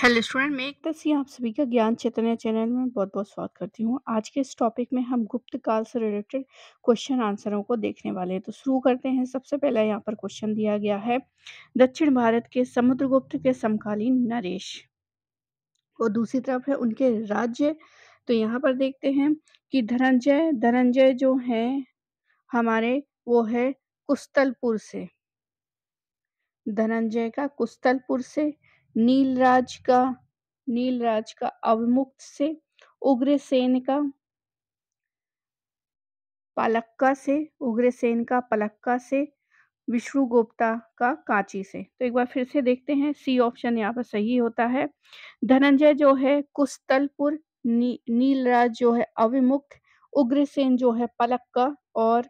Hello student मैं तस्वीर आप सभी का ज्ञान चैतन्य चैनल में बहुत बहुत स्वागत करती हूँ आज के इस टॉपिक में हम गुप्त काल से रिलेटेड क्वेश्चन आंसरों को देखने वाले हैं तो शुरू करते हैं सबसे पहला यहाँ पर क्वेश्चन दिया गया है दक्षिण भारत के समुद्रगुप्त के समकालीन नरेश और दूसरी तरफ है उनके राज्य तो यहाँ पर देखते हैं कि धनंजय धनंजय जो है हमारे वो है कुस्तलपुर से धनंजय का कुस्तलपुर से नीलराज का नीलराज का अवमुक्त से उग्रसेन का पलक्का से उग्रसेन का पलक्का से गुप्ता का कांची से तो एक बार फिर से देखते हैं सी ऑप्शन यहाँ पर सही होता है धनंजय जो है कुस्तलपुर नी, नीलराज जो है अविमुक्त उग्रसेन जो है पलक्का और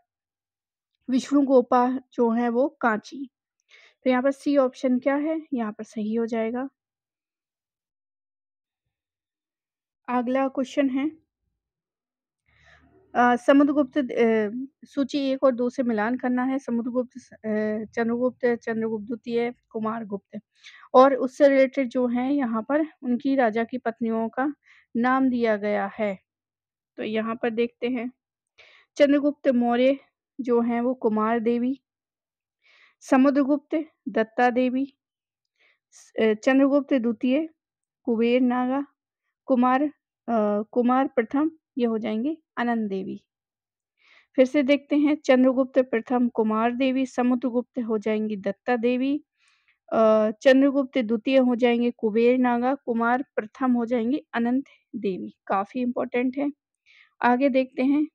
विष्णुगोपा जो है वो कांची तो यहाँ पर सी ऑप्शन क्या है यहाँ पर सही हो जाएगा अगला क्वेश्चन है समुद्रगुप्त सूची एक और दो से मिलान करना है समुद्रगुप्त चंद्रगुप्त चंद्रगुप्त द्वितीय कुमार गुप्त और उससे रिलेटेड जो है यहाँ पर उनकी राजा की पत्नियों का नाम दिया गया है तो यहाँ पर देखते हैं चंद्रगुप्त मौर्य जो हैं वो कुमार देवी समुद्रगुप्त दत्ता देवी चंद्रगुप्त द्वितीय कुबेर नागा कुमार आ, कुमार प्रथम ये हो जाएंगे आनंद देवी फिर से देखते हैं चंद्रगुप्त प्रथम कुमार देवी समुद्रगुप्त हो जाएंगी दत्ता देवी चंद्रगुप्त द्वितीय हो जाएंगे कुबेर नागा कुमार प्रथम हो जाएंगे अनंत देवी काफी इंपॉर्टेंट है आगे देखते हैं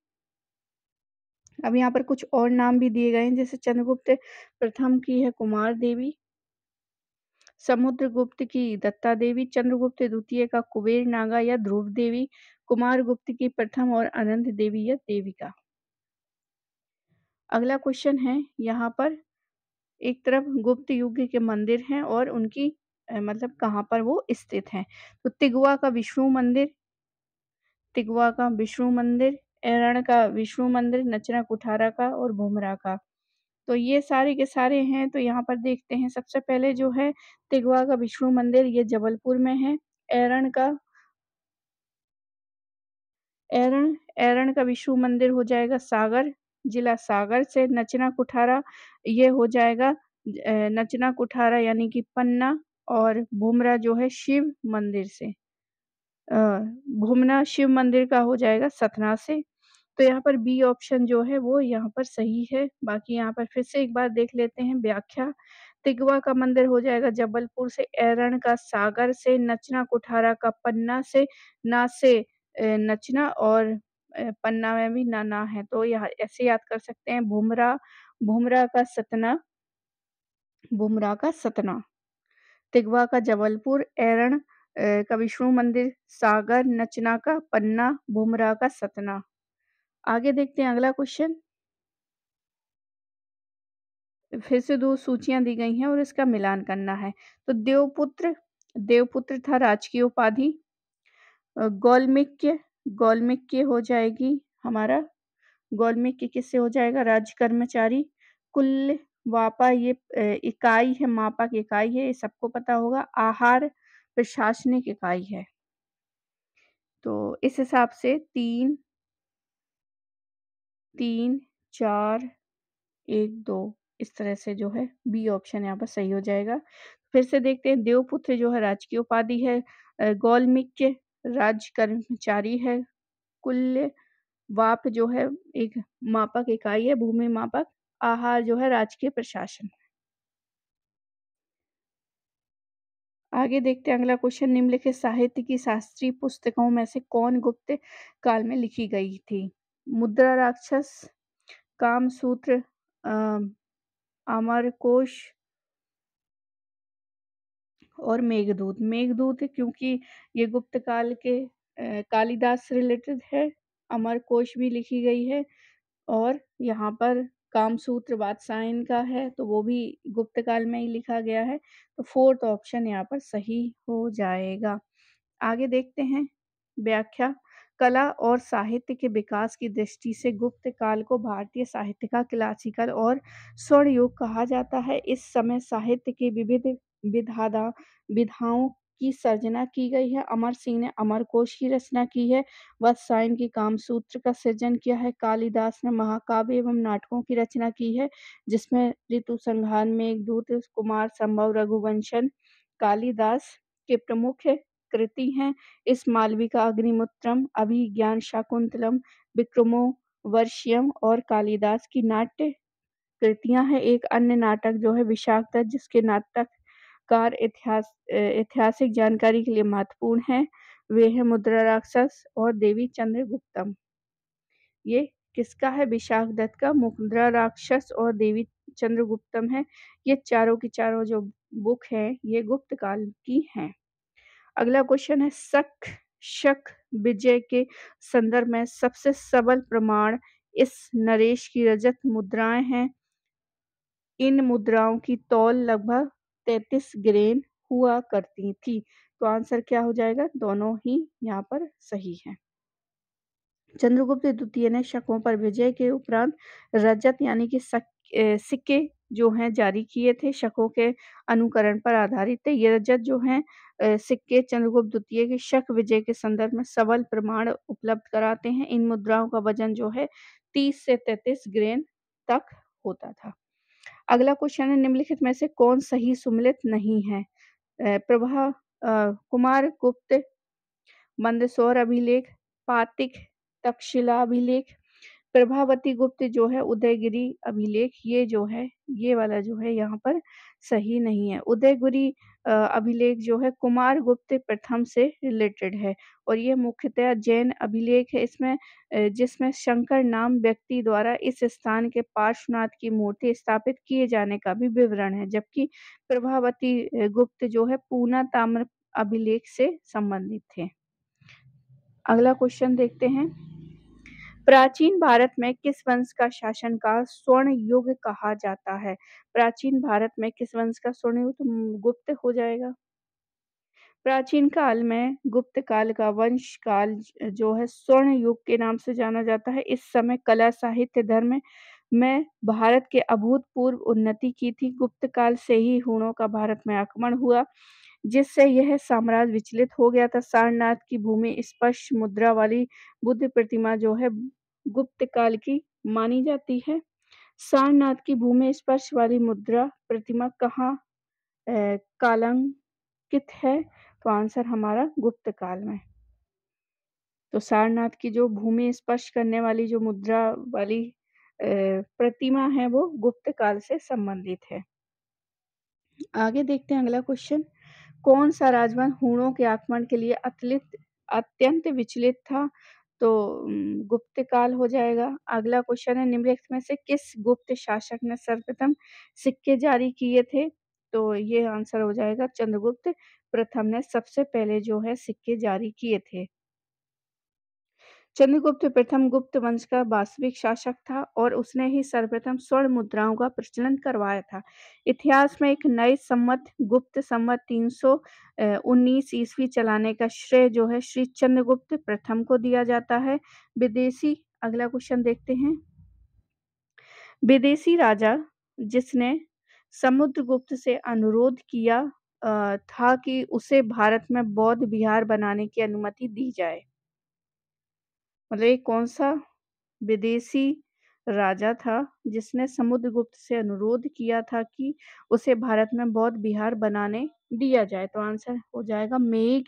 अब यहाँ पर कुछ और नाम भी दिए गए हैं जैसे चंद्रगुप्त प्रथम की है कुमार देवी समुद्रगुप्त की दत्ता देवी चंद्रगुप्त द्वितीय का कुबेर नागा या ध्रुव देवी कुमार गुप्त की प्रथम और अनंत देवी या देविका अगला क्वेश्चन है यहाँ पर एक तरफ गुप्त युग के मंदिर हैं और उनकी मतलब कहाँ पर वो स्थित हैं तो तिगुआ का विष्णु मंदिर तिगुआ का विष्णु मंदिर एरण का विष्णु मंदिर नचना कुठारा का और भूमरा का तो ये सारे के सारे हैं तो यहाँ पर देखते हैं सबसे पहले जो है तिगवा का विष्णु मंदिर ये जबलपुर में है एरण का एरण एरण का विष्णु मंदिर हो जाएगा सागर जिला सागर से नचना कुठारा ये हो जाएगा नचना कुठारा यानी कि पन्ना और भूमरा जो है शिव मंदिर से घूमना शिव मंदिर का हो जाएगा सतना से। तो यहाँ पर बी ऑप्शन जो है वो यहाँ पर सही है। बाकी यहाँ पर फिर से एक बार देख लेते हैं व्याख्या। तिगवा का मंदिर हो जाएगा जबलपुर से, एरण का सागर से, नचना कुठारा का पन्ना से, ना से नचना और पन्ना में भी ना, ना है तो यहाँ ऐसे याद कर सकते हैं भूमरा, भूमरा का सतना भूमरा का सतना, तिगवा का जबलपुर, एरण का विष्णु मंदिर, सागर, नचना का पन्ना, भूमरा का सतना। आगे देखते हैं अगला क्वेश्चन। फिर से दो सूचियां दी गई हैं और इसका मिलान करना है। तो देवपुत्र देवपुत्र था राजकीय उपाधि। गौलमिक्य गौलमिक्य हो जाएगी हमारा गौलमिक्य किससे हो जाएगा राज्य कर्मचारी। कुल वापा ये इकाई है मापा की इकाई है ये सबको पता होगा। आहार प्रशासनिक इकाई है तो इस हिसाब से तीन तीन चार एक दो इस तरह से जो है बी ऑप्शन यहाँ पर सही हो जाएगा फिर से देखते हैं देवपुत्र जो है राजकीय उपाधि है गौलमिक राज्य कर्मचारी है कुल्य वाप जो है एक मापक इकाई है भूमि मापक आहार जो है राजकीय प्रशासन आगे देखते हैं अगला क्वेश्चन निम्नलिखित साहित्य की शास्त्रीय पुस्तकों में से कौन गुप्त काल में लिखी गई थी मुद्रा राक्षस काम सूत्र अमरकोश और मेघदूत मेघदूत क्योंकि ये गुप्त काल के कालिदास से रिलेटेड है अमरकोश भी लिखी गई है और यहाँ पर कामसूत्र वात्सायन का है तो वो भी गुप्त काल में ही लिखा गया है तो फोर्थ ऑप्शन यहाँ पर सही हो जाएगा आगे देखते हैं व्याख्या कला और साहित्य के विकास की दृष्टि से गुप्त काल को भारतीय साहित्य का क्लासिकल और स्वर्ण युग कहा जाता है इस समय साहित्य के विविध विधादा विधाओं की सर्जना की गई है अमर सिंह ने अमर कोश की रचना की है वत्सायन की काम सूत्र का सृजन किया है कालिदास ने महाकाव्य एवं नाटकों की रचना की है जिसमें ऋतु संघान में एक दूत कुमार संभव रघुवंशन कालिदास के प्रमुख कृति हैं इस मालविका अग्निमुत्रम अभिज्ञान शाकुंतलम विक्रमो वर्षियम और कालिदास की नाट्य कृतियां हैं एक अन्य नाटक जो है विशाखदत्त जिसके नाटक कार इतिहास ऐतिहासिक जानकारी के लिए महत्वपूर्ण है वे है मुद्रा राक्षस और देवी चंद्र गुप्तम ये किसका है विशाख दत्त का मुद्रा राक्षस और देवी चंद्र गुप्तम है ये चारों की चारों जो बुक है ये गुप्त काल की है अगला क्वेश्चन है शक शक विजय के संदर्भ में सबसे सबल प्रमाण इस नरेश की रजत मुद्राएं हैं इन मुद्राओं की तौल लगभग तैतीस ग्रेन हुआ करती थी तो आंसर क्या हो जाएगा दोनों ही यहाँ पर सही है चंद्रगुप्त द्वितीय ने शकों पर विजय के उपरांत रजत यानी कि सिक्के जो हैं जारी किए थे शकों के अनुकरण पर आधारित थे ये रजत जो हैं सिक्के चंद्रगुप्त द्वितीय के शक विजय के संदर्भ में सबल प्रमाण उपलब्ध कराते हैं इन मुद्राओं का वजन जो है तीस से तैतीस ग्रेन तक होता था अगला क्वेश्चन है निम्नलिखित में से कौन सही सुमिलित नहीं है प्रभा कुमार गुप्त मंदसौर अभिलेख पातिक तक्षशिला अभिलेख प्रभावती गुप्त जो है उदयगिरी अभिलेख ये जो है ये वाला जो है यहाँ पर सही नहीं है उदयगिरी अभिलेख जो है कुमार गुप्त प्रथम से रिलेटेड है और ये मुख्यतः जैन अभिलेख है इसमें जिसमें शंकर नाम व्यक्ति द्वारा इस स्थान के पार्श्वनाथ की मूर्ति स्थापित किए जाने का भी विवरण है जबकि प्रभावती गुप्त जो है पूना ताम्र अभिलेख से संबंधित थे अगला क्वेश्चन देखते हैं प्राचीन भारत में किस वंश का शासन का स्वर्ण युग कहा जाता है प्राचीन भारत में किस वंश का स्वर्ण युग तो गुप्त हो जाएगा प्राचीन काल में गुप्त काल का वंश काल जो है स्वर्ण युग के नाम से जाना जाता है इस समय कला साहित्य धर्म में भारत के अभूतपूर्व उन्नति की थी गुप्त काल से ही हूणों का भारत में आक्रमण हुआ जिससे यह साम्राज्य विचलित हो गया था सारनाथ की भूमि स्पर्श मुद्रा वाली बुद्ध प्रतिमा जो है गुप्त काल की मानी जाती है सारनाथ की भूमि स्पर्श वाली मुद्रा प्रतिमा कहाँ कालंकित है तो आंसर हमारा गुप्त काल में तो सारनाथ की जो भूमि स्पर्श करने वाली जो मुद्रा वाली प्रतिमा है वो गुप्त काल से संबंधित है आगे देखते हैं अगला क्वेश्चन कौन सा राजवंश हूणों के आक्रमण के लिए अतलित अत्यंत विचलित था तो गुप्त काल हो जाएगा अगला क्वेश्चन है निम्नलिखित में से किस गुप्त शासक ने सर्वप्रथम सिक्के जारी किए थे तो ये आंसर हो जाएगा चंद्रगुप्त प्रथम ने सबसे पहले जो है सिक्के जारी किए थे चंद्रगुप्त प्रथम गुप्त वंश का वास्तविक शासक था और उसने ही सर्वप्रथम स्वर्ण मुद्राओं का प्रचलन करवाया था इतिहास में एक नए संवत गुप्त संवत 319 ईस्वी चलाने का श्रेय जो है श्री चंद्रगुप्त प्रथम को दिया जाता है विदेशी अगला क्वेश्चन देखते हैं विदेशी राजा जिसने समुद्रगुप्त से अनुरोध किया था कि उसे भारत में बौद्ध विहार बनाने की अनुमति दी जाए मतलब एक कौन सा विदेशी राजा था जिसने समुद्रगुप्त से अनुरोध किया था कि उसे भारत में बौद्ध बिहार बनाने दिया जाए तो आंसर हो जाएगा मेघ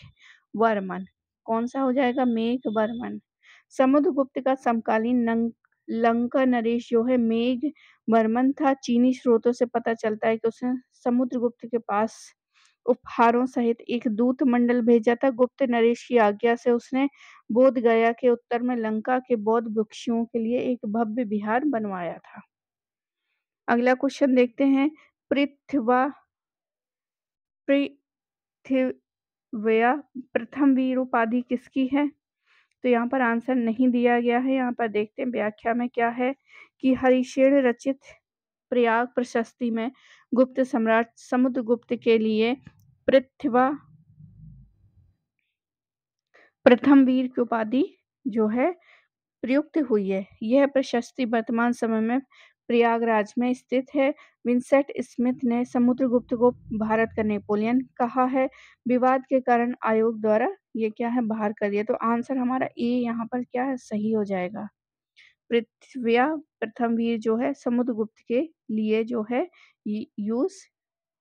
वर्मन कौन सा हो जाएगा मेघ वर्मन समुद्रगुप्त का समकालीन नंग लंका नरेश जो है मेघ वर्मन था चीनी स्रोतों से पता चलता है कि उसने समुद्रगुप्त के पास उपहारों सहित एक दूत मंडल भेजा था गुप्त नरेश की आज्ञा से उसने बोध गया के उत्तर में लंका के बौद्ध भिक्षुओं के लिए एक भव्य विहार बनवाया था अगला क्वेश्चन देखते हैं पृथ्वा पृथ्वया प्रथम वीर उपाधि किसकी है तो यहाँ पर आंसर नहीं दिया गया है यहाँ पर देखते हैं व्याख्या में क्या है कि हरिशेण रचित प्रयाग प्रशस्ति में गुप्त सम्राट समुद्रगुप्त के लिए पृथ्वा प्रथम वीर की उपाधि जो है प्रयुक्त हुई है यह प्रशस्ति वर्तमान समय में प्रयागराज में स्थित है विंसेंट स्मिथ ने समुद्रगुप्त को भारत का नेपोलियन कहा है विवाद के कारण आयोग द्वारा ये क्या है बाहर कर दिया तो आंसर हमारा ए यहाँ पर क्या है सही हो जाएगा पृथ्व्या प्रथमवीर जो है समुद्र गुप्त के लिए जो है यूज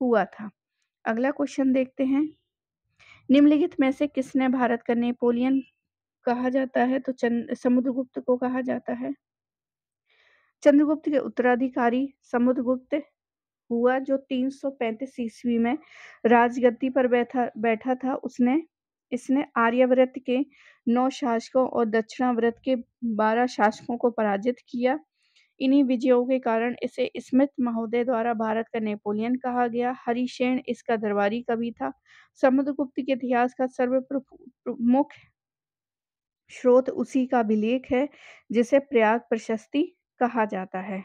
हुआ था अगला क्वेश्चन देखते हैं निम्नलिखित में से किसने भारत का नेपोलियन कहा जाता है तो चंद समुद्रगुप्त को कहा जाता है चंद्रगुप्त के उत्तराधिकारी समुद्रगुप्त हुआ जो 335 ईस्वी में राजगद्दी पर बैठा बैठा था उसने इसने आर्यव्रत के नौ शासकों और दक्षिणाव्रत के बारह शासकों को पराजित किया इन्हीं विजयों के कारण इसे स्मित महोदय द्वारा भारत का नेपोलियन कहा गया हरिशेण इसका दरबारी कवि था समुद्रगुप्त के इतिहास का सर्वप्रमुख स्रोत उसी का अभिलेख है जिसे प्रयाग प्रशस्ति कहा जाता है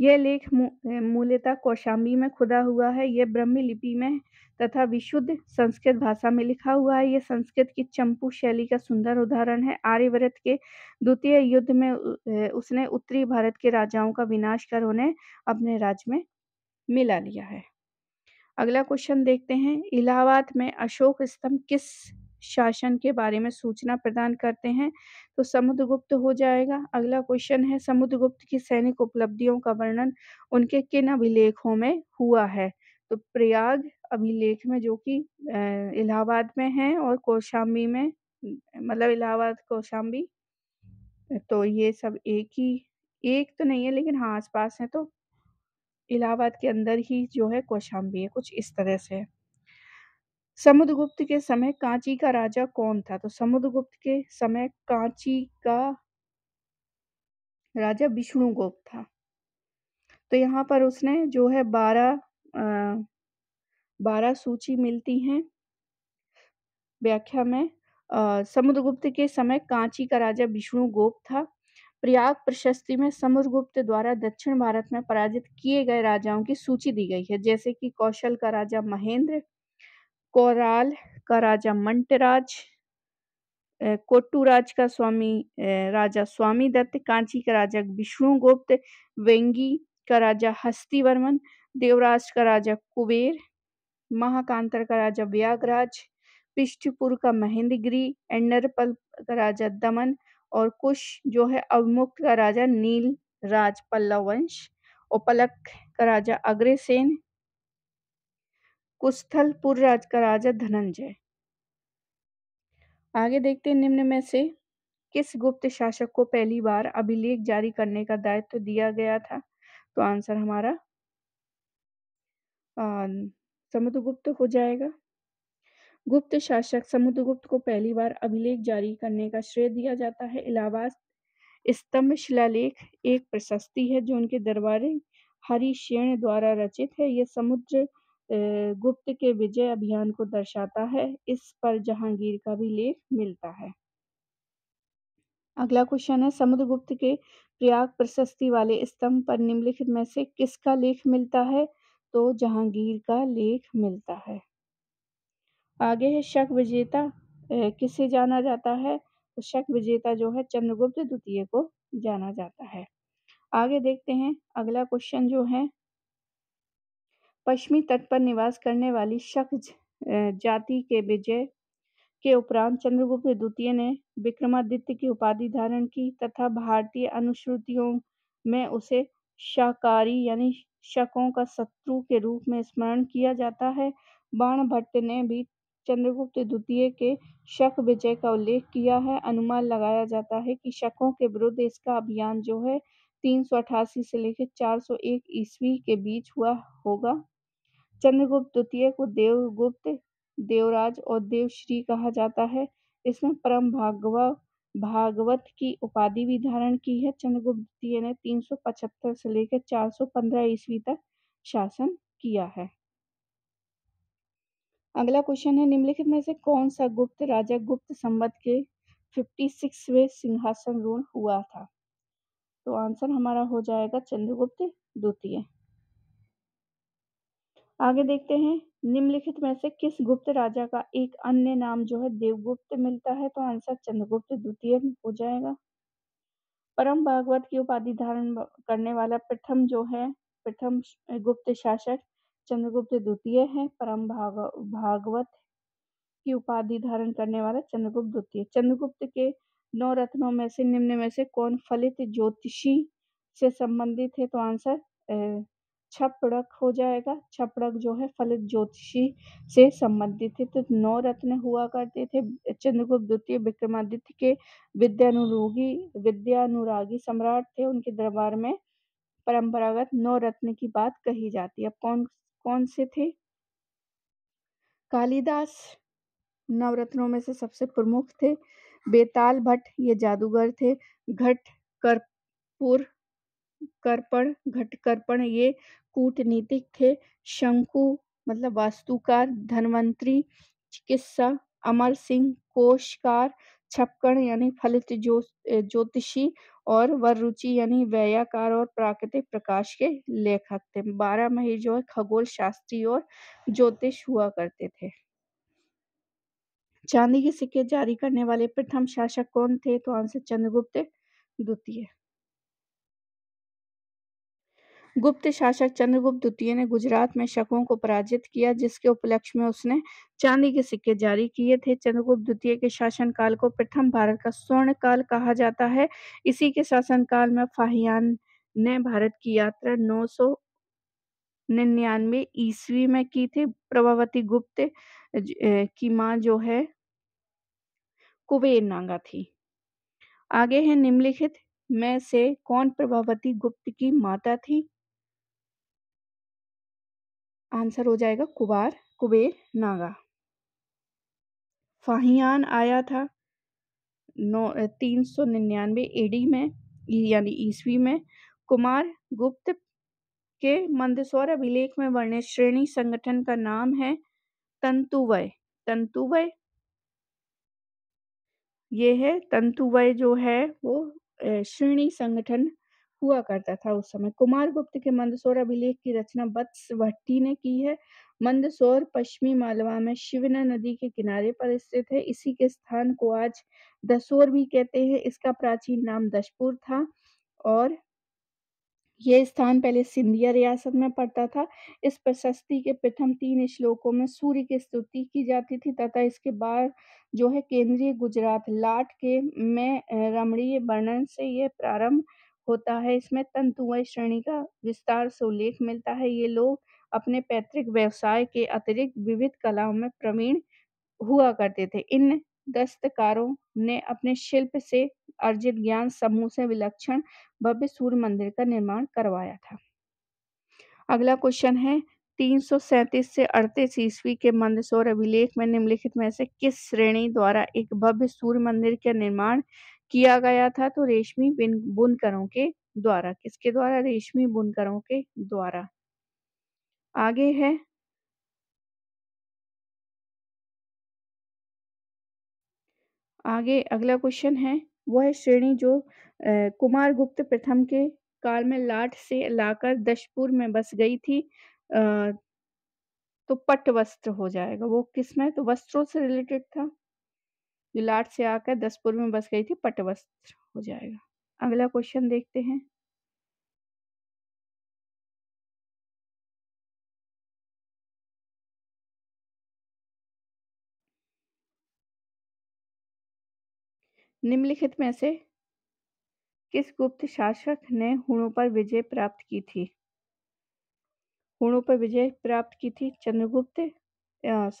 यह लेख मूलतः कौशाम्बी में खुदा हुआ है यह ब्रह्मी लिपि में तथा विशुद्ध संस्कृत भाषा में लिखा हुआ है यह संस्कृत की चंपू शैली का सुंदर उदाहरण है आर्यव्रत के द्वितीय युद्ध में उसने उत्तरी भारत के राजाओं का विनाश कर उन्हें अपने राज्य में मिला लिया है अगला क्वेश्चन देखते हैं इलाहाबाद में अशोक स्तंभ किस शासन के बारे में सूचना प्रदान करते हैं तो समुद्रगुप्त हो जाएगा अगला क्वेश्चन है समुद्रगुप्त की सैनिक उपलब्धियों का वर्णन उनके किन अभिलेखों में हुआ है तो प्रयाग अभिलेख में जो कि इलाहाबाद में है और कौशाम्बी में मतलब इलाहाबाद कौशाम्बी तो ये सब एक ही एक तो नहीं है लेकिन हाँ आस पास है तो इलाहाबाद के अंदर ही जो है कौशाम्बी है कुछ इस तरह से है समुद्रगुप्त के समय कांची का राजा कौन था तो समुद्रगुप्त के समय कांची का राजा विष्णुगुप्त था तो यहाँ पर उसने जो है बारह बारह सूची मिलती हैं व्याख्या में समुद्रगुप्त के समय कांची का राजा विष्णुगुप्त था प्रयाग प्रशस्ति में समुद्रगुप्त द्वारा दक्षिण भारत में पराजित किए गए राजाओं की सूची दी गई है जैसे कि कौशल का राजा महेंद्र कोराल का राजा मंटराज कोट्टूराज का स्वामी राजा स्वामी दत्त कांची का राजा विष्णुगुप्त वेंगी का राजा हस्तिवर्मन देवराज का राजा कुबेर महाकांतर का राजा व्यागराज पिष्टपुर का महेंद्रगिरी एंडरपल का राजा दमन और कुश जो है अवमुक्त का राजा नील राज पल्लव वंश और पलक का राजा अग्रसेन कुस्थलपुर राज का राजा धनंजय आगे देखते हैं निम्न में से किस गुप्त शासक को पहली बार अभिलेख जारी करने का दायित्व तो दिया गया था तो आंसर हमारा समुद्रगुप्त हो जाएगा गुप्त शासक समुद्रगुप्त को पहली बार अभिलेख जारी करने का श्रेय दिया जाता है इलाहाबाद स्तंभ शिलालेख एक प्रशस्ति है जो उनके दरबारी हरिशेण द्वारा रचित है यह समुद्र गुप्त के विजय अभियान को दर्शाता है इस पर जहांगीर का भी लेख मिलता है अगला क्वेश्चन है समुद्रगुप्त के प्रयाग प्रशस्ति वाले स्तंभ पर निम्नलिखित में से किसका लेख मिलता है तो जहांगीर का लेख मिलता है आगे है शक विजेता किसे जाना जाता है तो शक विजेता जो है चंद्रगुप्त द्वितीय को जाना जाता है आगे देखते हैं अगला क्वेश्चन जो है पश्चिमी तट पर निवास करने वाली शक जाति के विजय के उपरांत चंद्रगुप्त द्वितीय ने विक्रमादित्य की उपाधि धारण की तथा भारतीय अनुश्रुतियों में उसे शाकारी यानी शकों का शत्रु के रूप में स्मरण किया जाता है बाण भट्ट ने भी चंद्रगुप्त द्वितीय के शक विजय का उल्लेख किया है अनुमान लगाया जाता है कि शकों के विरुद्ध इसका अभियान जो है तीन से लेकर 401 ईस्वी के बीच हुआ होगा चंद्रगुप्त द्वितीय को देवगुप्त देवराज और देवश्री कहा जाता है इसमें परम भागवा भागवत की उपाधि भी धारण की है चंद्रगुप्त द्वितीय ने 375 से लेकर 415 ईस्वी तक शासन किया है अगला क्वेश्चन है निम्नलिखित में से कौन सा गुप्त राजा गुप्त संबत के 56वें सिंहासन रूढ़ हुआ था तो आंसर हमारा हो जाएगा चंद्रगुप्त द्वितीय आगे देखते हैं निम्नलिखित में से किस गुप्त राजा का एक अन्य नाम जो है देवगुप्त मिलता है तो आंसर चंद्रगुप्त द्वितीय हो जाएगा परम भागवत की उपाधि धारण करने वाला प्रथम जो है प्रथम गुप्त शासक चंद्रगुप्त द्वितीय है परम भाग भागवत की उपाधि धारण करने वाला चंद्रगुप्त द्वितीय चंद्रगुप्त के नौ रत्नों में से निम्न में से कौन फलित ज्योतिषी से संबंधित है तो आंसर छपड़क हो जाएगा छपड़क जो है फलित ज्योतिषी से संबंधित थे तो नौ रत्न हुआ करते थे चंद्रगुप्त द्वितीय विक्रमादित्य के विद्यानुरोगी विद्यानुरागी सम्राट थे उनके दरबार में परंपरागत नौ रत्न की बात कही जाती है अब कौन कौन से थे कालिदास नवरत्नों में से सबसे प्रमुख थे बेताल भट्ट ये जादूगर थे घट कर्पूर कर्पण घटकर्पण ये कूटनीतिक थे शंकु मतलब वास्तुकार धनवंतरी चिकित्सा अमर सिंह कोशकार छपकण यानी फलित जो, ज्योतिषी और वरुचि यानी व्याकार और प्राकृतिक प्रकाश के लेखक थे बारह मही जो है खगोल शास्त्री और ज्योतिष हुआ करते थे चांदी के सिक्के जारी करने वाले प्रथम शासक कौन थे तो आंसर चंद्रगुप्त द्वितीय गुप्त शासक चंद्रगुप्त द्वितीय ने गुजरात में शकों को पराजित किया जिसके उपलक्ष्य में उसने चांदी के सिक्के जारी किए थे चंद्रगुप्त द्वितीय के शासनकाल को प्रथम भारत का स्वर्ण काल कहा जाता है इसी के शासनकाल में फाहियान ने भारत की यात्रा नौ सौ निन्यानवे ईस्वी में की थी प्रभावती गुप्त की माँ जो है कुबेर नांगा थी आगे है निम्नलिखित में से कौन प्रभावती गुप्त की माता थी आंसर हो जाएगा कुबार कुबेर नागा फाहियान आया था नौ तीन सौ निन्यानवे एडी में यानी ईस्वी में कुमार गुप्त के मंदसौर अभिलेख में वर्णित श्रेणी संगठन का नाम है तंतुवय तंतुवय ये है तंतुवय जो है वो श्रेणी संगठन हुआ करता था उस समय कुमार गुप्त के मंदसौर अभिलेख की रचना बत्स भट्टी ने की है मंदसौर पश्चिमी मालवा में शिवना नदी के किनारे पर स्थित है इसी के स्थान को आज दसोर भी कहते हैं इसका प्राचीन नाम दशपुर था और ये स्थान पहले सिंधिया रियासत में पड़ता था इस प्रशस्ति के प्रथम तीन श्लोकों में सूर्य की स्तुति की जाती थी तथा इसके बाद जो है केंद्रीय गुजरात लाट के में रमणीय वर्णन से यह प्रारंभ होता है इसमें तंतुमय श्रेणी का विस्तार से उल्लेख मिलता है ये लोग अपने पैतृक व्यवसाय के अतिरिक्त विविध कलाओं में प्रवीण हुआ करते थे इन दस्तकारों ने अपने शिल्प से अर्जित ज्ञान समूह से विलक्षण भव्य सूर्य मंदिर का निर्माण करवाया था अगला क्वेश्चन है 337 से अड़तीस ईस्वी के मंदसौर अभिलेख में निम्नलिखित में से किस श्रेणी द्वारा एक भव्य सूर्य मंदिर का निर्माण किया गया था तो रेशमी बुनकरों के द्वारा किसके द्वारा रेशमी बुनकरों के द्वारा आगे है आगे अगला क्वेश्चन है वह है श्रेणी जो आ, कुमार गुप्त प्रथम के काल में लाठ से लाकर दशपुर में बस गई थी आ, तो पट वस्त्र हो जाएगा वो किसमें तो वस्त्रों से रिलेटेड था लाट से आकर दसपुर में बस गई थी पटवस्त्र हो जाएगा अगला क्वेश्चन देखते हैं निम्नलिखित में से किस गुप्त शासक ने हुणों पर विजय प्राप्त की थी हुणों पर विजय प्राप्त की थी चंद्रगुप्त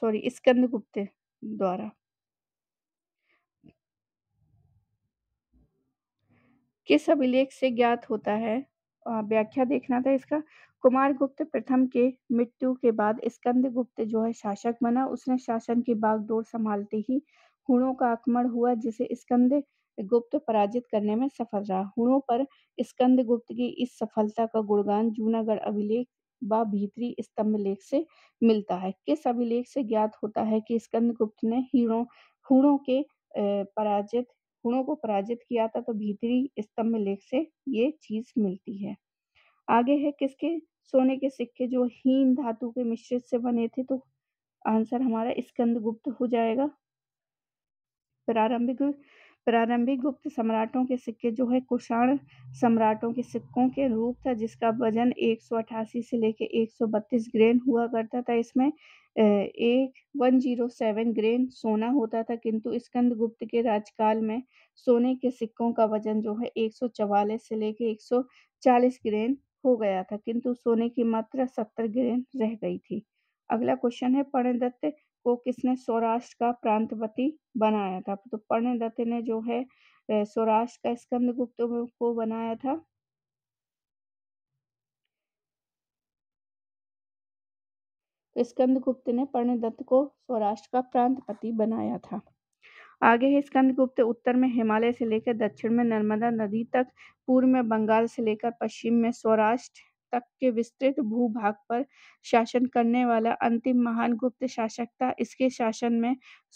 सॉरी स्कंदगुप्त द्वारा किस अभिलेख से ज्ञात होता है व्याख्या देखना था इसका कुमार गुप्त प्रथम के मृत्यु के बाद स्कंद गुप्त जो है शासक बना उसने शासन की बागडोर संभालते ही हुणों का आक्रमण हुआ जिसे स्कंद गुप्त पराजित करने में सफल रहा हुणों पर स्कंद गुप्त की इस सफलता का गुणगान जूनागढ़ अभिलेख व भीतरी स्तंभ लेख से मिलता है किस अभिलेख से ज्ञात होता है कि स्कंद गुप्त ने हीरों हुणों के पराजित गुणों को पराजित किया था तो भीतरी स्तंभ लेख से ये चीज मिलती है आगे है किसके सोने के सिक्के जो हीन धातु के मिश्रित से बने थे तो आंसर हमारा स्कंद गुप्त हो जाएगा प्रारंभिक प्रारंभिक गुप्त सम्राटों के सिक्के जो है कुषाण सम्राटों के सिक्कों के रूप था जिसका वजन 188 से लेकर 132 ग्रेन हुआ करता था इसमें ए 107 ग्रेन सोना होता था किंतु गुप्त के राजकाल में सोने के सिक्कों का वजन जो है 144 से लेके 140 ग्रेन हो गया था किंतु सोने की मात्रा 70 ग्रेन रह गई थी अगला क्वेश्चन है पणदत्त को किसने सौराष्ट्र का प्रांतपति बनाया था तो पर्णदत्त ने जो है सौराष्ट्र का स्कंद गुप्त को बनाया था तो स्कंद गुप्त ने पर्णदत्त को सौराष्ट्र का प्रांतपति बनाया था आगे है स्कंद गुप्त उत्तर में हिमालय से लेकर दक्षिण में नर्मदा नदी तक पूर्व में बंगाल से लेकर पश्चिम में सौराष्ट्र तक के विस्तृत भूभाग पर शासन करने वाला अंतिम महान गुप्त शासक था इसके शासन में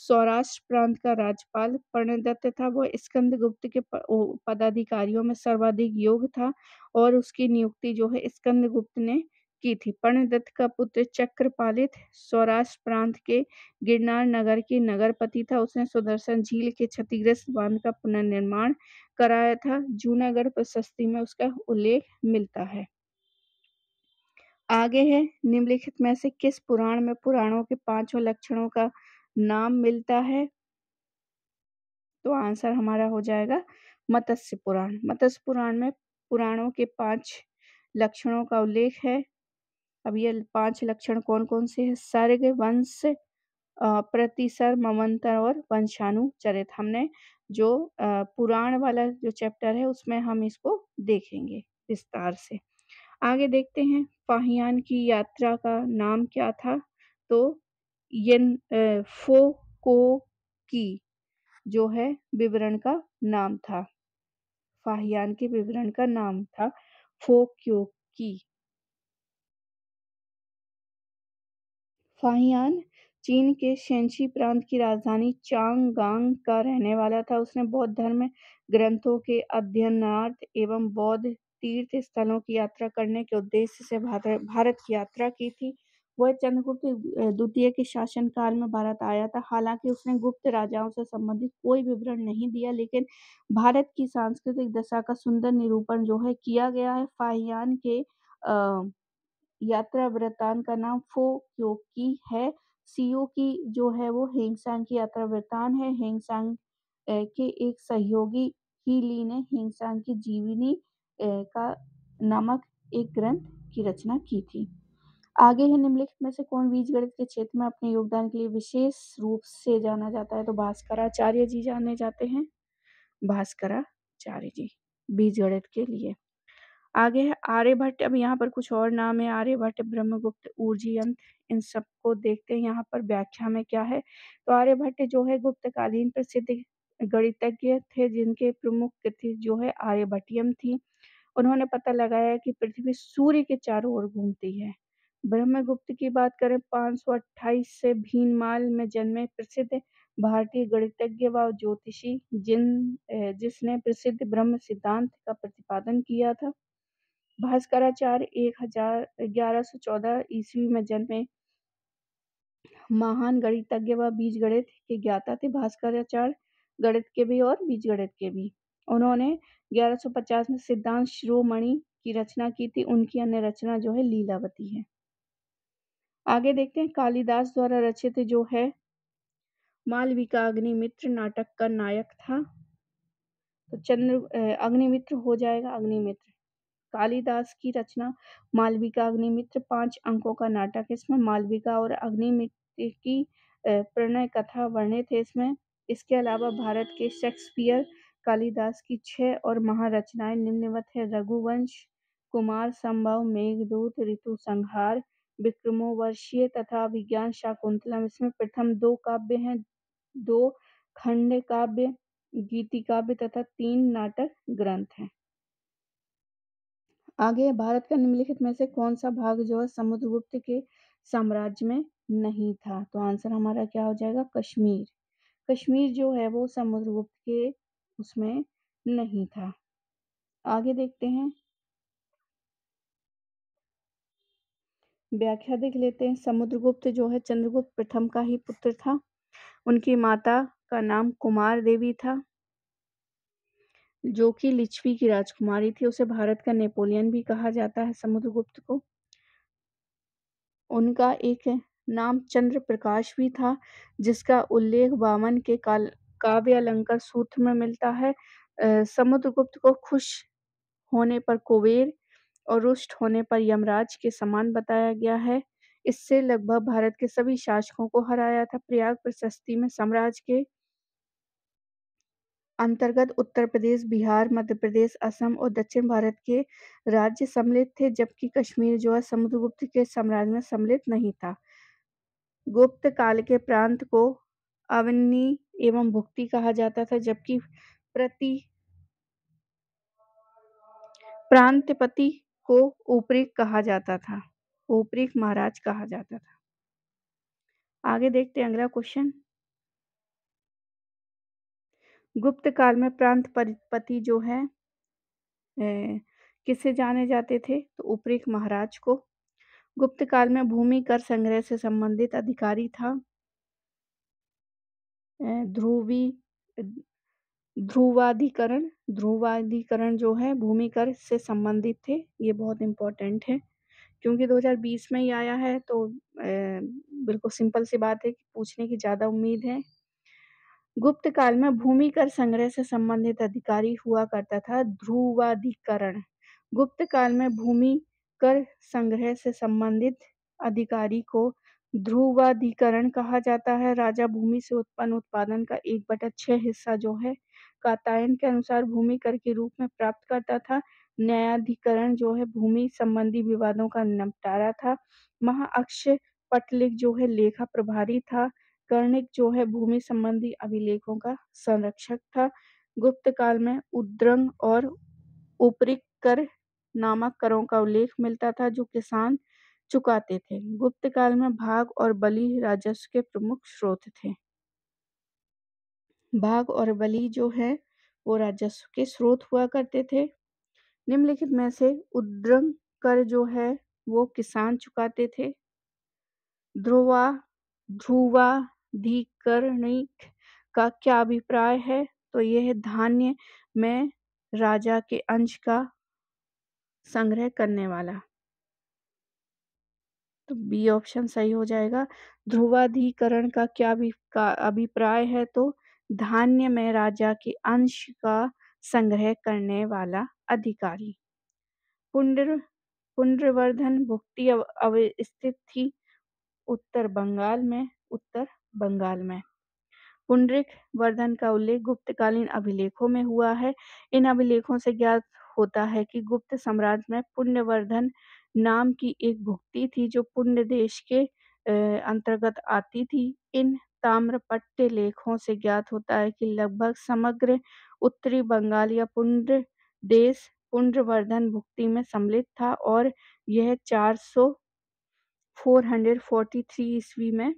सौराष्ट्र प्रांत का राज्यपाल प्रणदत्त था वह स्कंद गुप्त के पदाधिकारियों में सर्वाधिक योग था और उसकी नियुक्ति जो है स्कंद गुप्त ने की थी पर्णदत्त का पुत्र चक्रपालित सौराष्ट्र प्रांत के गिरनार नगर के नगरपति था उसने सुदर्शन झील के क्षतिग्रस्त बांध का पुनर्निर्माण कराया था जूनागढ़ प्रशस्ति में उसका उल्लेख मिलता है आगे है निम्नलिखित में से किस पुराण में पुराणों के पांचों लक्षणों का नाम मिलता है तो आंसर हमारा हो जाएगा मत्स्य पुराण मत्स्य पुराण में पुराणों के पांच लक्षणों का उल्लेख है अब ये पांच लक्षण कौन कौन से हैं सर्ग वंश प्रतिसर ममंतर और वंशानु चरित हमने जो पुराण वाला जो चैप्टर है उसमें हम इसको देखेंगे विस्तार से आगे देखते हैं फाहियान की यात्रा का नाम क्या था तो यन फो को की जो है विवरण का नाम था फाहियान के विवरण का नाम था फो क्यो की फाहियान चीन के शेंशी प्रांत की राजधानी चांगगांग का रहने वाला था उसने बौद्ध धर्म ग्रंथों के अध्ययनार्थ एवं बौद्ध तीर्थ स्थलों की यात्रा करने के उद्देश्य से भारत भारत की यात्रा की थी वह चंद्रगुप्त द्वितीय के शासनकाल में भारत आया था हालांकि उसने गुप्त राजाओं से संबंधित कोई विवरण नहीं दिया लेकिन भारत की सांस्कृतिक दशा का सुंदर निरूपण जो है किया गया है फाहियान के आ, यात्रा वृतान का नाम फो क्योकी है सीओ की जो है वो हेंगसांग की यात्रा वृतान है हेंगसांग के एक सहयोगी ही ली ने हेंगसांग की जीवनी का नामक एक ग्रंथ की रचना की थी आगे है निम्नलिखित में से कौन गणित के क्षेत्र में अपने योगदान के लिए विशेष रूप से जाना जाता है तो भास्कराचार्य जी जाने जाते हैं भास्कराचार्य जी गणित के लिए आगे है आर्यभट्ट अब यहाँ पर कुछ और नाम है आर्यभट्ट ब्रह्मगुप्त ऊर्जी इन सबको देखते हैं यहाँ पर व्याख्या में क्या है तो आर्यभट्ट जो है गुप्तकालीन प्रसिद्ध गणितज्ञ थे जिनके प्रमुख कृति जो है आर्यभट्टियम थी उन्होंने पता लगाया कि पृथ्वी सूर्य के चारों ओर घूमती है ब्रह्मगुप्त की बात करें 528 से भीनमाल में जन्मे प्रसिद्ध भारतीय गणितज्ञ व ज्योतिषी जिन जिसने प्रसिद्ध ब्रह्म सिद्धांत का प्रतिपादन किया था भास्कराचार्य एक हजार ग्यारह सौ चौदह ईस्वी में जन्मे महान गणितज्ञ व बीज गणित के ज्ञाता थे भास्कराचार्य गणित के भी और बीज गणित के भी उन्होंने 1150 में सिद्धांत शिरोमणि की रचना की थी उनकी अन्य रचना जो है लीलावती है आगे देखते हैं कालिदास द्वारा रचित जो है मालविका अग्निमित्र नाटक का नायक था तो चंद्र अग्निमित्र हो जाएगा अग्निमित्र कालिदास की रचना मालविका अग्निमित्र पांच अंकों का नाटक इसमें मालविका और अग्निमित्र की प्रणय कथा वर्णित है इसमें इसके अलावा भारत के शेक्सपियर कालिदास की छह और महारचनाएं निम्नवत है रघुवंश कुमार संभव मेघदूत ऋतुसंहार विक्रमोर्वशीय तथा विज्ञान शाकुंतलम इसमें प्रथम दो काव्य हैं दो खंड काव्य काव्य तथा तीन नाटक ग्रंथ हैं आगे भारत का निम्नलिखित में से कौन सा भाग जो है समुद्रगुप्त के साम्राज्य में नहीं था तो आंसर हमारा क्या हो जाएगा कश्मीर कश्मीर जो है वो समुद्रगुप्त के उसमें नहीं था आगे देखते हैं व्याख्या देख लेते हैं समुद्रगुप्त जो है चंद्रगुप्त प्रथम का ही पुत्र था उनकी माता का नाम कुमार देवी था जो कि लिच्छवी की राजकुमारी थी उसे भारत का नेपोलियन भी कहा जाता है समुद्रगुप्त को उनका एक नाम चंद्र प्रकाश भी था जिसका उल्लेख बामन के काल काव्य अलंकार सूत्र में मिलता है समुद्रगुप्त को खुश होने पर कुबेर और रुष्ट होने पर यमराज के समान बताया गया है इससे लगभग भारत के सभी शासकों को हराया था प्रयाग प्रशस्ति में साम्राज्य के अंतर्गत उत्तर प्रदेश बिहार मध्य प्रदेश असम और दक्षिण भारत के राज्य सम्मिलित थे जबकि कश्मीर जो है समुद्रगुप्त के साम्राज्य में सम्मिलित नहीं था गुप्त काल के प्रांत को अवनी एवं भुक्ति कहा जाता था जबकि प्रति प्रांतपति को ऊपरी कहा जाता था ऊपरिक महाराज कहा जाता था आगे देखते हैं अगला क्वेश्चन गुप्त काल में प्रांत पति जो है किसे जाने जाते थे तो उपरिक महाराज को गुप्त काल में भूमि कर संग्रह से संबंधित अधिकारी था ध्रुवी ध्रुवाधिकरण ध्रुवाधिकरण जो है भूमि कर से संबंधित थे ये बहुत इम्पोर्टेंट है क्योंकि 2020 में ही आया है तो बिल्कुल सिंपल सी बात है कि पूछने की ज़्यादा उम्मीद है गुप्त काल में भूमि कर संग्रह से संबंधित अधिकारी हुआ करता था ध्रुवाधिकरण गुप्त काल में भूमि कर संग्रह से संबंधित अधिकारी को ध्रुवाधिकरण कहा जाता है राजा भूमि से उत्पन्न उत्पादन का एक बटा छह हिस्सा जो है कातायन के अनुसार भूमि कर के रूप में प्राप्त करता था न्यायाधिकरण जो है भूमि संबंधी विवादों का निपटारा था महाअक्ष पटलिक जो है लेखा प्रभारी था कर्णिक जो है भूमि संबंधी अभिलेखों का संरक्षक था गुप्त काल में उद्रंग और उपरिक कर नामक करों का उल्लेख मिलता था जो किसान चुकाते थे गुप्त काल में भाग और बलि राजस्व के प्रमुख स्रोत थे भाग और बलि जो है वो राजस्व के स्रोत हुआ करते थे निम्नलिखित में से उद्रंग कर जो है वो किसान चुकाते थे ध्रुवा ध्रुवा धीकरणिक का क्या अभिप्राय है तो यह धान्य में राजा के अंश का संग्रह करने वाला तो बी ऑप्शन सही हो जाएगा ध्रुवाधिकरण का क्या अभिप्राय है तो धान्य में राजा के अंश का संग्रह करने वाला अधिकारी पुनर् पुनर्वर्धन भुक्ति अवस्थित थी उत्तर बंगाल में उत्तर बंगाल में पुनरिक वर्धन का उल्लेख गुप्तकालीन अभिलेखों में हुआ है इन अभिलेखों से ज्ञात होता है कि गुप्त साम्राज्य में पुण्यवर्धन नाम की एक भुक्ति थी जो पुण्य देश के अंतर्गत आती थी। इन ताम्रपट्ट लेखों से ज्ञात होता है कि लगभग समग्र उत्तरी बंगाल या पुण्य देश पुण्यवर्धन भुक्ति में सम्मिलित था और यह चार सौ फोर हंड्रेड फोर्टी थ्री ईस्वी में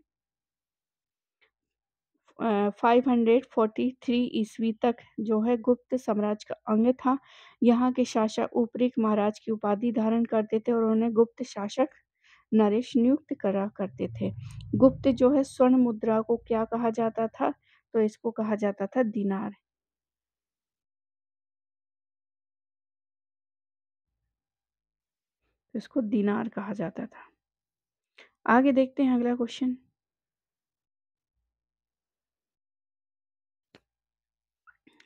543 ईस्वी तक जो है गुप्त साम्राज्य का अंग था यहाँ के शासक उपरिक महाराज की उपाधि धारण करते थे और उन्हें गुप्त शासक नरेश नियुक्त करा करते थे गुप्त जो है स्वर्ण मुद्रा को क्या कहा जाता था तो इसको कहा जाता था दिनार इसको दिनार कहा जाता था आगे देखते हैं अगला क्वेश्चन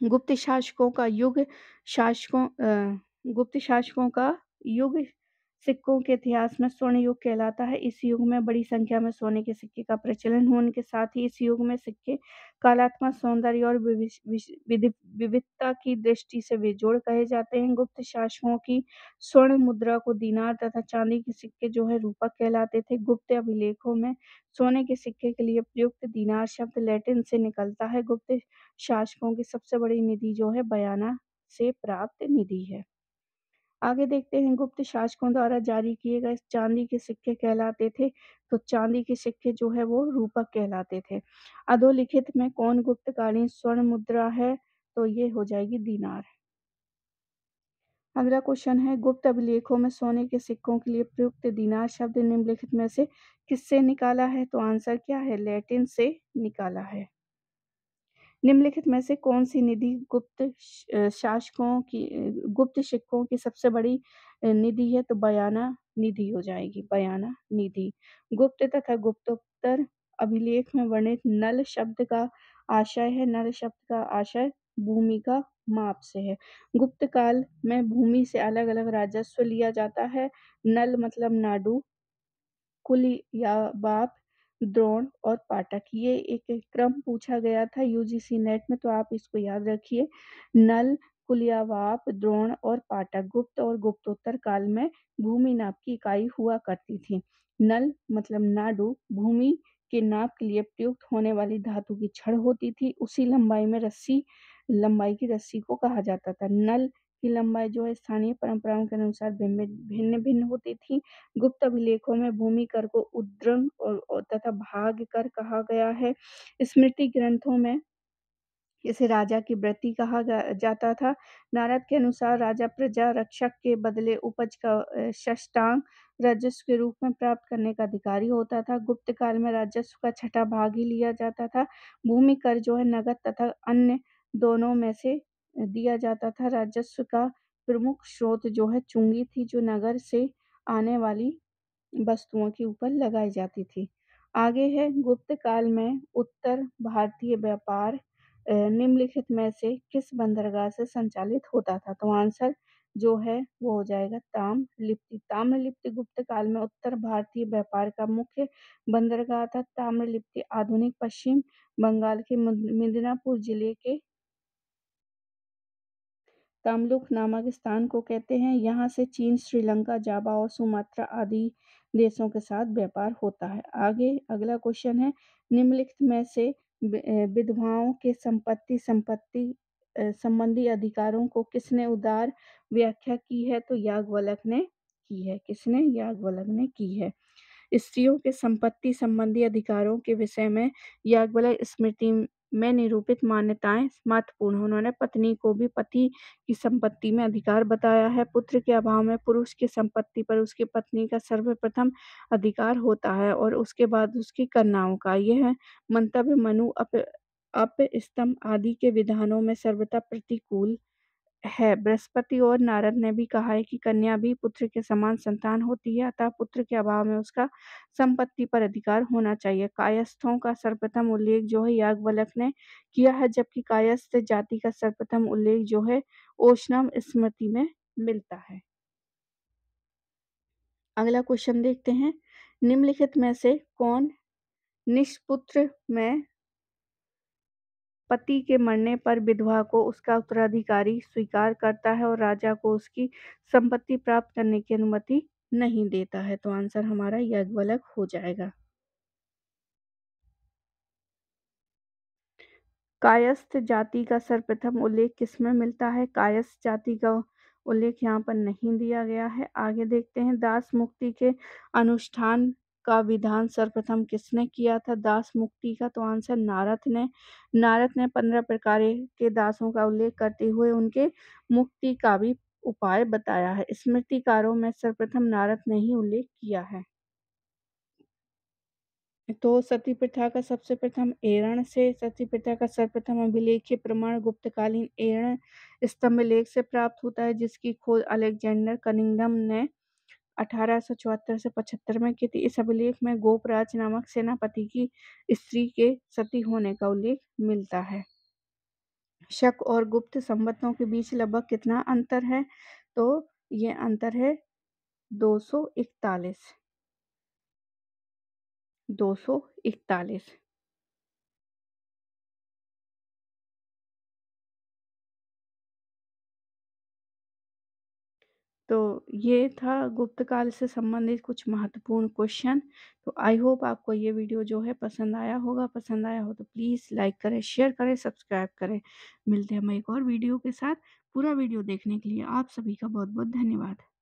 गुप्त शासकों का युग शासकों गुप्त शासकों का युग सिक्कों के इतिहास में स्वर्ण युग कहलाता है इस युग में बड़ी संख्या में सोने के सिक्के का प्रचलन होने के साथ ही इस युग में सिक्के कलात्मक सौंदर्य और विविधता की दृष्टि से बेजोड़ कहे जाते हैं गुप्त शासकों की स्वर्ण मुद्रा को दीनार तथा चांदी के सिक्के जो है रूपक कहलाते थे गुप्त अभिलेखों में सोने के सिक्के के लिए प्रयुक्त दीनार शब्द लैटिन से निकलता है गुप्त शासकों की सबसे बड़ी निधि जो है बयाना से प्राप्त निधि है आगे देखते हैं गुप्त शासकों द्वारा जारी किए गए चांदी के सिक्के कहलाते थे तो चांदी के सिक्के जो है वो रूपक कहलाते थे अधोलिखित में कौन गुप्तकालीन स्वर्ण मुद्रा है तो ये हो जाएगी दीनार अगला क्वेश्चन है गुप्त अभिलेखों में सोने के सिक्कों के लिए प्रयुक्त दीनार शब्द निम्नलिखित में से किससे निकाला है तो आंसर क्या है लैटिन से निकाला है निम्नलिखित में से कौन सी निधि गुप्त शासकों की गुप्त सिक्कों की सबसे बड़ी निधि है तो बयाना निधि हो जाएगी बयाना निधि गुप्त तथा गुप्तोत्तर अभिलेख में वर्णित नल शब्द का आशय है नल शब्द का आशय भूमि का माप से है गुप्त काल में भूमि से अलग अलग राजस्व लिया जाता है नल मतलब नाडू कुल या बाप द्रोण और पाठक ये एक, क्रम पूछा गया था यूजीसी नेट में तो आप इसको याद रखिए नल कुलियावाप द्रोण और पाठक गुप्त और गुप्तोत्तर काल में भूमि नाप की इकाई हुआ करती थी नल मतलब नाडू भूमि के नाप के लिए प्रयुक्त होने वाली धातु की छड़ होती थी उसी लंबाई में रस्सी लंबाई की रस्सी को कहा जाता था नल की लंबाई जो है स्थानीय परंपराओं के अनुसार भिन्न भिन्न होती थी गुप्त अभिलेखों में भूमि कर को उद्रंग और तथा भाग कर कहा गया है स्मृति ग्रंथों में इसे राजा की व्रति कहा जाता था नारद के अनुसार राजा प्रजा रक्षक के बदले उपज का शष्टांग राजस्व के रूप में प्राप्त करने का अधिकारी होता था गुप्त काल में राजस्व का छठा भाग ही लिया जाता था भूमि कर जो है नगद तथा अन्य दोनों में से दिया जाता था राजस्व का प्रमुख स्रोत जो है चुंगी थी जो नगर से आने वाली वस्तुओं के ऊपर लगाई जाती थी आगे है गुप्त काल में उत्तर भारतीय व्यापार निम्नलिखित में से किस बंदरगाह से संचालित होता था तो आंसर जो है वो हो जाएगा ताम लिप्ति ताम्रलिप्ति गुप्त काल में उत्तर भारतीय व्यापार का मुख्य बंदरगाह था ताम्रलिप्ति आधुनिक पश्चिम बंगाल के मिदनापुर जिले के तमलुक नामक स्थान को कहते हैं यहाँ से चीन श्रीलंका जाबा और सुमात्रा आदि देशों के साथ व्यापार होता है आगे अगला क्वेश्चन है निम्नलिखित में से विधवाओं के संपत्ति संपत्ति संबंधी अधिकारों को किसने उदार व्याख्या की है तो याग्वलक ने की है किसने याग्वलक ने की है स्त्रियों के संपत्ति संबंधी अधिकारों के विषय में याग्वलक स्मृति में निरूपित मान्यताएं महत्वपूर्ण उन्होंने पत्नी को भी पति की संपत्ति में अधिकार बताया है पुत्र के अभाव में पुरुष की संपत्ति पर उसकी पत्नी का सर्वप्रथम अधिकार होता है और उसके बाद उसकी कन्याओं का यह मंतव्य मनु अप अप अपस्तंभ आदि के विधानों में सर्वथा प्रतिकूल है बृहस्पति और नारद ने भी कहा है कि कन्या भी पुत्र के समान संतान होती है अतः पुत्र के अभाव में उसका संपत्ति पर अधिकार होना चाहिए कायस्थों का सर्वप्रथम उल्लेख जो है याग्वलक ने किया है जबकि कायस्थ जाति का सर्वप्रथम उल्लेख जो है ओष्णम स्मृति में मिलता है अगला क्वेश्चन देखते हैं निम्नलिखित में से कौन निष्पुत्र में पति के मरने पर विधवा को उसका उत्तराधिकारी स्वीकार करता है और राजा को उसकी संपत्ति प्राप्त करने की अनुमति नहीं देता है तो आंसर हमारा यज्ञवलक हो जाएगा कायस्थ जाति का सर्वप्रथम उल्लेख किसमें मिलता है कायस्थ जाति का उल्लेख यहाँ पर नहीं दिया गया है आगे देखते हैं दास मुक्ति के अनुष्ठान का विधान सर्वप्रथम किसने किया था दास मुक्ति का तो आंसर नारद ने नारद ने पंद्रह प्रकार के दासों का उल्लेख करते हुए उनके मुक्ति का भी उपाय बताया है स्मृतिकारों में सर्वप्रथम नारद ने ही उल्लेख किया है तो सती प्रथा का सबसे प्रथम एरण से सती प्रथा का सर्वप्रथम अभिलेख प्रमाण गुप्तकालीन एरण स्तंभ लेख से प्राप्त होता है जिसकी खोज अलेक्जेंडर कनिंगडम ने अठारह से पचहत्तर में की थी इस अभिलेख में गोपराज नामक सेनापति की स्त्री के सती होने का उल्लेख मिलता है शक और गुप्त संबंधों के बीच लगभग कितना अंतर है तो ये अंतर है 241 241 तो ये था गुप्त काल से संबंधित कुछ महत्वपूर्ण क्वेश्चन तो आई होप आपको ये वीडियो जो है पसंद आया होगा पसंद आया हो तो प्लीज़ लाइक करें शेयर करें सब्सक्राइब करें मिलते हैं हम एक और वीडियो के साथ पूरा वीडियो देखने के लिए आप सभी का बहुत बहुत धन्यवाद